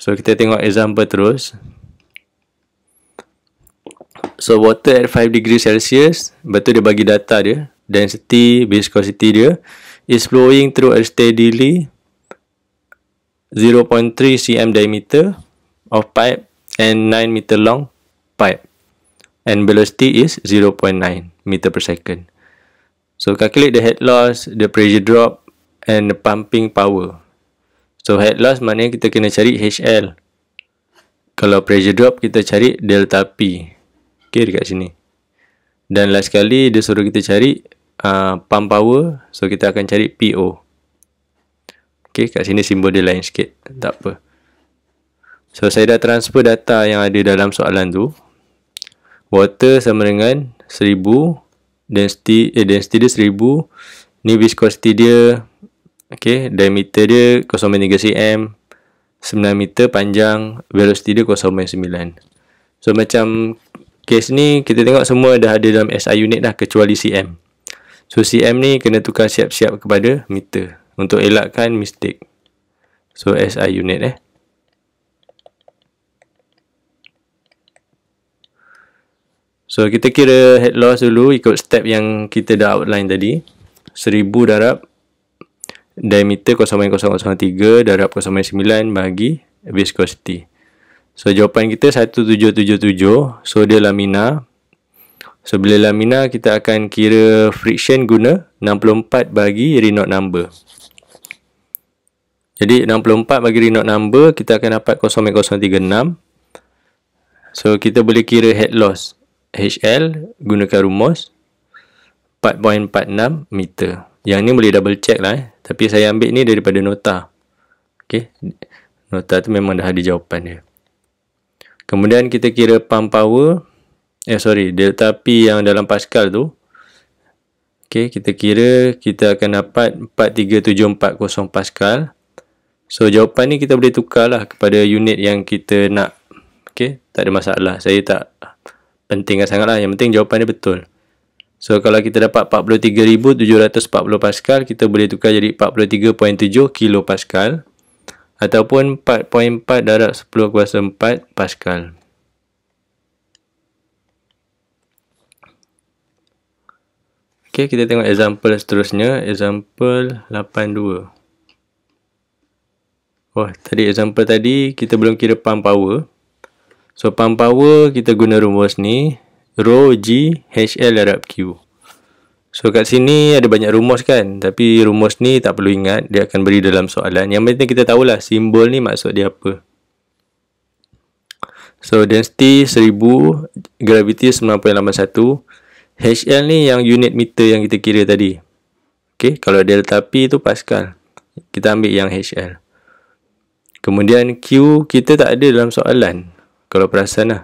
So kita tengok example terus. So water at 5 degree Celsius, betul dia bagi data dia, density, viscosity dia is flowing through a steadily 0.3 cm diameter of pipe and 9 meter long pipe and velocity is 0.9 meter per second. So calculate the head loss, the pressure drop and the pumping power. So head loss maknanya kita kena cari HL. Kalau pressure drop kita cari delta P. Okay dekat sini. Dan last sekali dia suruh kita cari uh, pump power. So kita akan cari PO. Okay kat sini simbol dia lain sikit. Tak apa. So saya dah transfer data yang ada dalam soalan tu. Water sama dengan 1000. Density, eh, density dia 1000. Ni viscosity dia Okay, diameter dia 0.3 cm, 9 meter panjang, velocity dia 0.9. So macam case ni kita tengok semua dah ada dalam SI unit dah kecuali cm. So cm ni kena tukar siap-siap kepada meter untuk elakkan mistake. So SI unit eh. So kita kira head loss dulu ikut step yang kita dah outline tadi. 1000 darab 0.3 diameter 0.0003 darab 0.9 bagi viscosity. So jawapan kita 1777. So dia lamina. So bila lamina kita akan kira friction guna 64 bagi Reynolds number. Jadi 64 bagi Reynolds number kita akan dapat 0.036. So kita boleh kira head loss HL gunakan rumus 4.46 meter. Yang ni boleh double check lah eh. Tapi saya ambil ni daripada nota. Okey. Nota tu memang dah ada jawapan dia. Kemudian kita kira pump power. Eh sorry, delta P yang dalam pascal tu. Okey, kita kira kita akan dapat 43740 pascal. So jawapan ni kita boleh tukarlah kepada unit yang kita nak. Okey, tak ada masalah. Saya tak pentingkan sangatlah. Yang penting jawapan dia betul. So kalau kita dapat 43,740 pascal, kita boleh tukar jadi 43.7 kilopascal ataupun 4.4 darab 10 kuasa 4 pascal. Okay, kita tengok example seterusnya. Example 8.2. Wah, tadi example tadi kita belum kira pump power. So pump power kita guna rumus ni rho g hl arab q so kat sini ada banyak rumus kan tapi rumus ni tak perlu ingat dia akan beri dalam soalan yang penting kita tahulah simbol ni maksud dia apa so density 1000 gravity 9.81 hl ni yang unit meter yang kita kira tadi ok kalau delta p tu pascal kita ambil yang hl kemudian q kita tak ada dalam soalan kalau perasan lah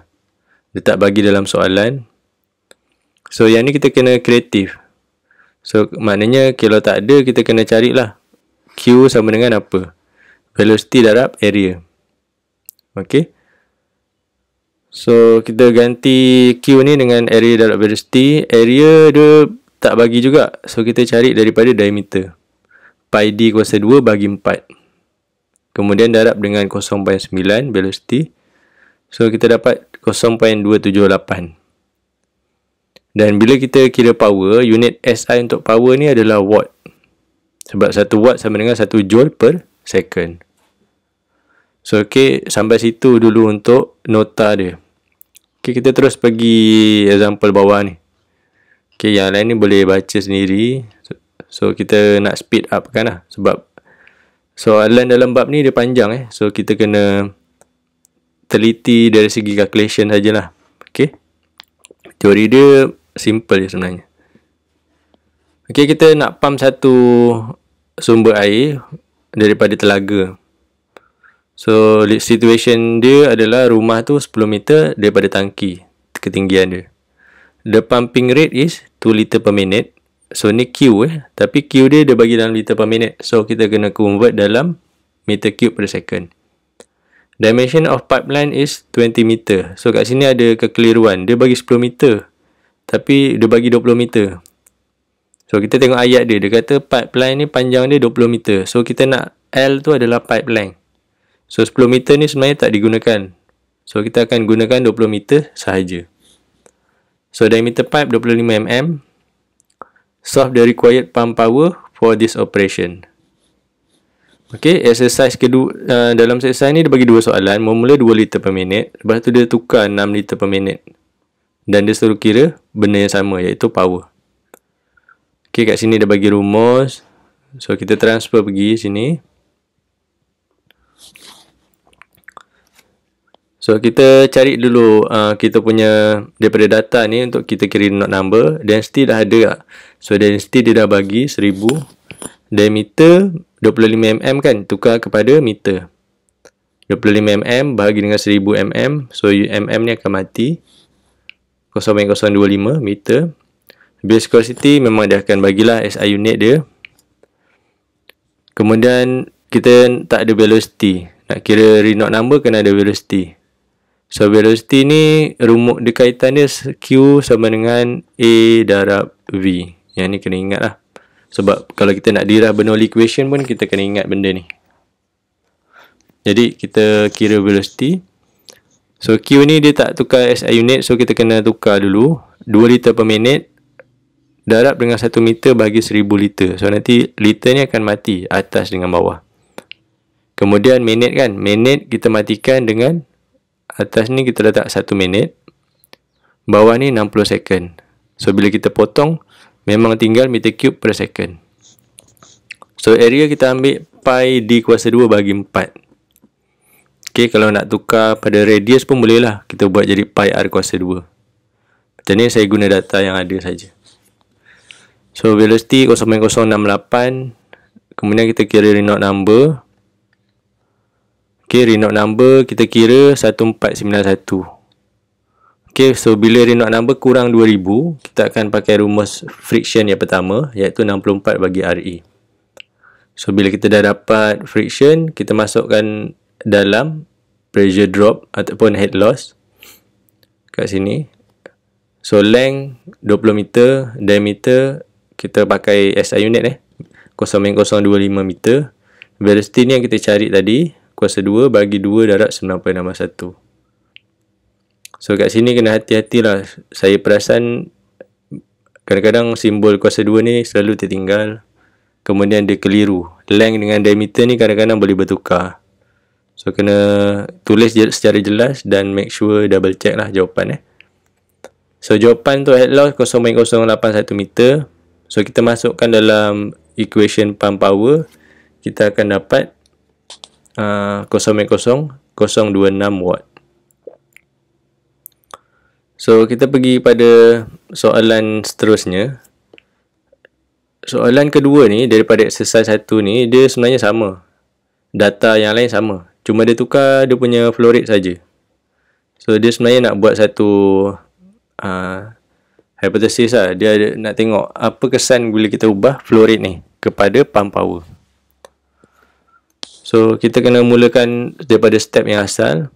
letak bagi dalam soalan so yang ni kita kena kreatif so maknanya kalau tak ada kita kena carilah Q sama dengan apa velocity darab area Okay. so kita ganti Q ni dengan area darab velocity area dia tak bagi juga so kita cari daripada diameter pi d kuasa 2 bagi 4 kemudian darab dengan 0.9 velocity So kita dapat 0.278. Dan bila kita kira power, unit SI untuk power ni adalah watt. Sebab 1 watt sama dengan 1 joule per second. So okay, sampai situ dulu untuk nota dia. Okay, kita terus pergi example bawah ni. Okay, yang lain ni boleh baca sendiri. So, so kita nak speed up kan lah. Sebab soalan dalam bab ni dia panjang eh. So kita kena teliti dari segi calculation sajalah. Okay. Teori dia simple je sebenarnya. Okay, kita nak pump satu sumber air daripada telaga. So, situation dia adalah rumah tu 10 meter daripada tangki ketinggian dia. The pumping rate is 2 liter per minute. So, ni Q eh. Tapi Q dia dia bagi dalam liter per minute. So, kita kena convert dalam meter cube per second. Dimension of pipeline is 20 meter. So kat sini ada kekeliruan. Dia bagi 10 meter. Tapi dia bagi 20 meter. So kita tengok ayat dia. Dia kata pipeline ni panjang dia 20 meter. So kita nak L tu adalah pipeline. So 10 meter ni sebenarnya tak digunakan. So kita akan gunakan 20 meter sahaja. So diameter pipe 25 mm. Solve the required pump power for this operation. Okey, exercise kedua uh, dalam exercise ni dia bagi dua soalan, bermula 2 liter per minit, lepas tu dia tukar 6 liter per minit. Dan dia suruh kira benda yang sama iaitu power. Okey, kat sini dia bagi rumus. So kita transfer pergi sini. So kita cari dulu uh, kita punya daripada data ni untuk kita kira not number, density dah ada. So density dia dah bagi 1000 diameter 25mm kan tukar kepada meter 25mm bahagi dengan 1000mm so mm ni akan mati 0.025 meter viscosity memang dia akan bagilah SI unit dia kemudian kita tak ada velocity nak kira renot number kena ada velocity so velocity ni rumuk dia dia Q sama dengan A darab V yang ni kena ingat lah sebab kalau kita nak dirah Bernoulli equation pun kita kena ingat benda ni. Jadi kita kira velocity. So Q ni dia tak tukar SI unit so kita kena tukar dulu 2 liter per minit darab dengan 1 meter bagi 1000 liter. So nanti liter ni akan mati atas dengan bawah. Kemudian minit kan, minit kita matikan dengan atas ni kita letak 1 minit. Bawah ni 60 second. So bila kita potong memang tinggal meter cube per second. So area kita ambil pi di kuasa 2 bagi 4. Okay, kalau nak tukar pada radius pun bolehlah Kita buat jadi pi r kuasa 2. Macam ni saya guna data yang ada saja. So velocity 0.068 Kemudian kita kira Reynolds number. Okay, Reynolds number kita kira 1491. Okay, so bila Renault number kurang 2000, kita akan pakai rumus friction yang pertama iaitu 64 bagi RE. So bila kita dah dapat friction, kita masukkan dalam pressure drop ataupun head loss kat sini. So length 20 meter, diameter kita pakai SI unit eh. 0.025 meter. Velocity ni yang kita cari tadi, kuasa 2 bagi 2 darab 9.61. So kat sini kena hati hati lah. Saya perasan kadang-kadang simbol kuasa dua ni selalu tertinggal. Kemudian dia keliru. Length dengan diameter ni kadang-kadang boleh bertukar. So kena tulis secara jelas dan make sure double check lah jawapan eh. So jawapan tu head loss 0.081 meter. So kita masukkan dalam equation pump power. Kita akan dapat uh, 0.0026 watt. So kita pergi pada soalan seterusnya. Soalan kedua ni daripada exercise satu ni dia sebenarnya sama. Data yang lain sama. Cuma dia tukar dia punya flow rate saja. So dia sebenarnya nak buat satu uh, hypothesis lah. Dia ada, nak tengok apa kesan bila kita ubah flow rate ni kepada pump power. So kita kena mulakan daripada step yang asal.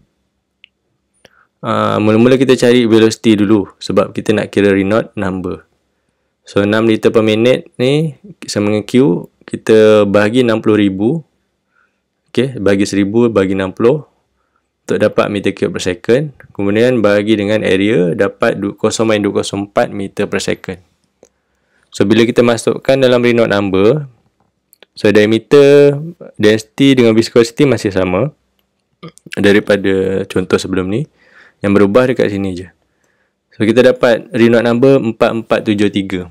Uh, mula-mula kita cari velocity dulu sebab kita nak kira renote number. So 6 liter per minit ni sama dengan Q kita bagi ribu, okay? bagi 1000 bagi 60 untuk dapat meter cube per second. Kemudian bagi dengan area dapat 0 minus 204 meter per second. So bila kita masukkan dalam renote number so diameter density dengan viscosity masih sama daripada contoh sebelum ni. Yang berubah dekat sini je. So kita dapat renot number 4473.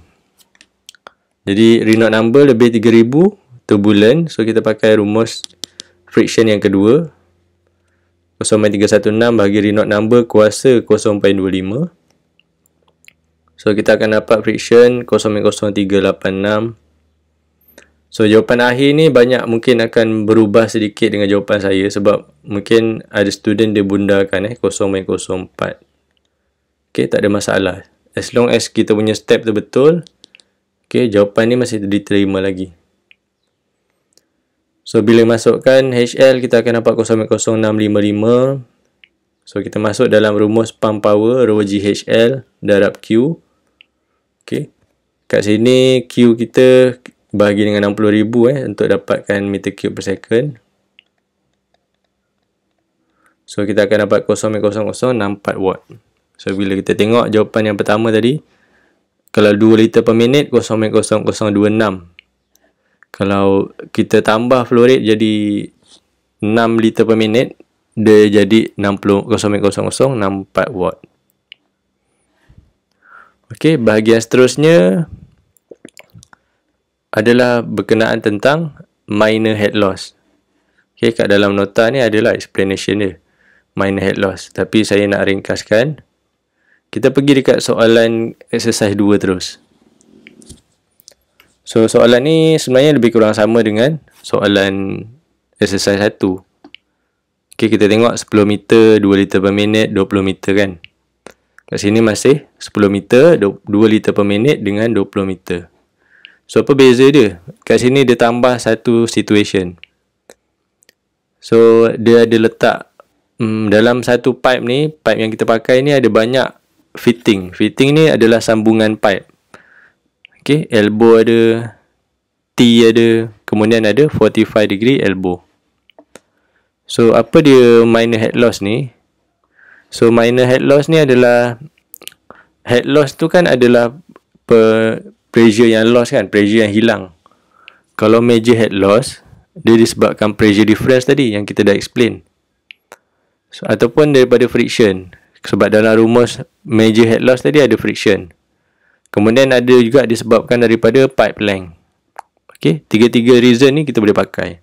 Jadi renot number lebih 3000 tu bulan. So kita pakai rumus friction yang kedua. 0.316 bagi renot number kuasa 0.25. So kita akan dapat friction 0.0386 So jawapan akhir ni banyak mungkin akan berubah sedikit dengan jawapan saya sebab mungkin ada student dia bundarkan eh 0 main 04. Okay, tak ada masalah. As long as kita punya step tu betul, okay, jawapan ni masih diterima lagi. So bila masukkan HL kita akan dapat 0 main 0655. So kita masuk dalam rumus pump power rho GHL darab Q. Okay. Kat sini Q kita bagi dengan 60,000 eh untuk dapatkan meter cube per second. So kita akan dapat 0.00064 watt. So bila kita tengok jawapan yang pertama tadi kalau 2 liter per minit 0.0026. Kalau kita tambah flow rate jadi 6 liter per minit dia jadi 60 0.0064 watt. Okey, bahagian seterusnya adalah berkenaan tentang minor head loss. Okay, kat dalam nota ni adalah explanation dia. Minor head loss. Tapi saya nak ringkaskan. Kita pergi dekat soalan exercise 2 terus. So, soalan ni sebenarnya lebih kurang sama dengan soalan exercise 1. Okay, kita tengok 10 meter, 2 liter per minit, 20 meter kan. Kat sini masih 10 meter, 2 liter per minit dengan 20 meter. So apa beza dia? Kat sini dia tambah satu situation. So dia ada letak hmm, dalam satu pipe ni, pipe yang kita pakai ni ada banyak fitting. Fitting ni adalah sambungan pipe. Okay, elbow ada, T ada, kemudian ada 45 degree elbow. So apa dia minor head loss ni? So minor head loss ni adalah head loss tu kan adalah per pressure yang lost kan pressure yang hilang kalau major head loss dia disebabkan pressure difference tadi yang kita dah explain so, ataupun daripada friction sebab dalam rumus major head loss tadi ada friction kemudian ada juga disebabkan daripada pipe length Okay, tiga-tiga reason ni kita boleh pakai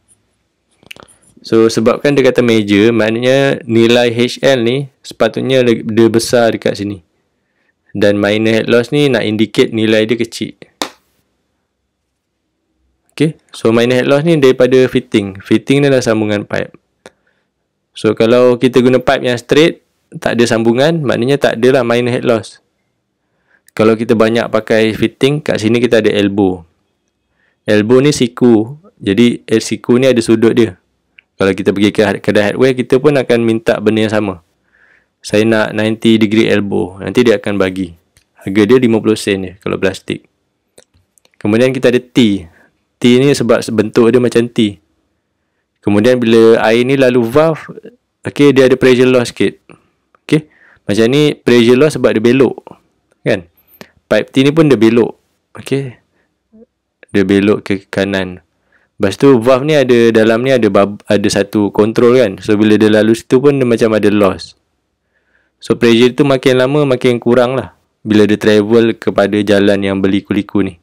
So sebabkan dia kata major Maknanya nilai HL ni Sepatutnya dia besar dekat sini dan minor head loss ni nak indicate nilai dia kecil Okay, so minor head loss ni daripada fitting fitting ni adalah sambungan pipe so kalau kita guna pipe yang straight tak ada sambungan maknanya tak ada lah minor head loss kalau kita banyak pakai fitting kat sini kita ada elbow elbow ni siku jadi eh, siku ni ada sudut dia kalau kita pergi ke ha- kedai hardware kita pun akan minta benda yang sama saya nak 90 degree elbow. Nanti dia akan bagi. Harga dia 50 sen je kalau plastik. Kemudian kita ada T. T ni sebab bentuk dia macam T. Kemudian bila air ni lalu valve, okay, dia ada pressure loss sikit. Okay. Macam ni pressure loss sebab dia belok. Kan? Pipe T ni pun dia belok. Okay. Dia belok ke kanan. Lepas tu valve ni ada dalam ni ada ada satu control kan. So bila dia lalu situ pun dia macam ada loss. So pressure tu makin lama makin kurang lah bila dia travel kepada jalan yang berliku-liku ni.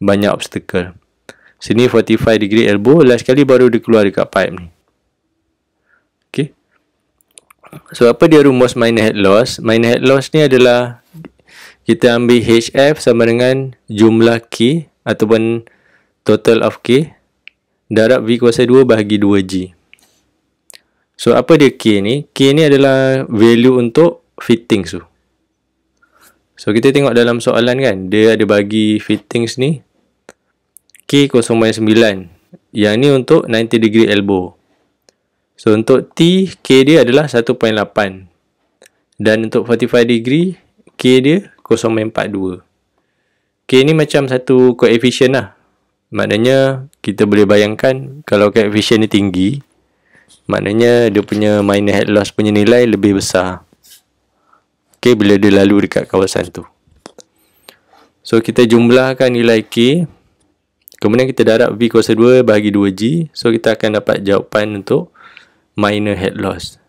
Banyak obstacle. Sini 45 degree elbow. Last kali baru dia keluar dekat pipe ni. Okay. So apa dia rumus minor head loss? Minor head loss ni adalah kita ambil HF sama dengan jumlah K ataupun total of K darab V kuasa 2 bahagi 2G. So apa dia K ni? K ni adalah value untuk fittings tu. So kita tengok dalam soalan kan, dia ada bagi fittings ni K 0.9. Yang ni untuk 90 degree elbow. So untuk T, K dia adalah 1.8. Dan untuk 45 degree, K dia 0.42. K ni macam satu koefisien lah. Maknanya kita boleh bayangkan kalau koefisien ni tinggi, Maknanya dia punya minor head loss punya nilai lebih besar. Okey bila dia lalu dekat kawasan tu. So kita jumlahkan nilai K kemudian kita darab V kuasa 2 bahagi 2G. So kita akan dapat jawapan untuk minor head loss.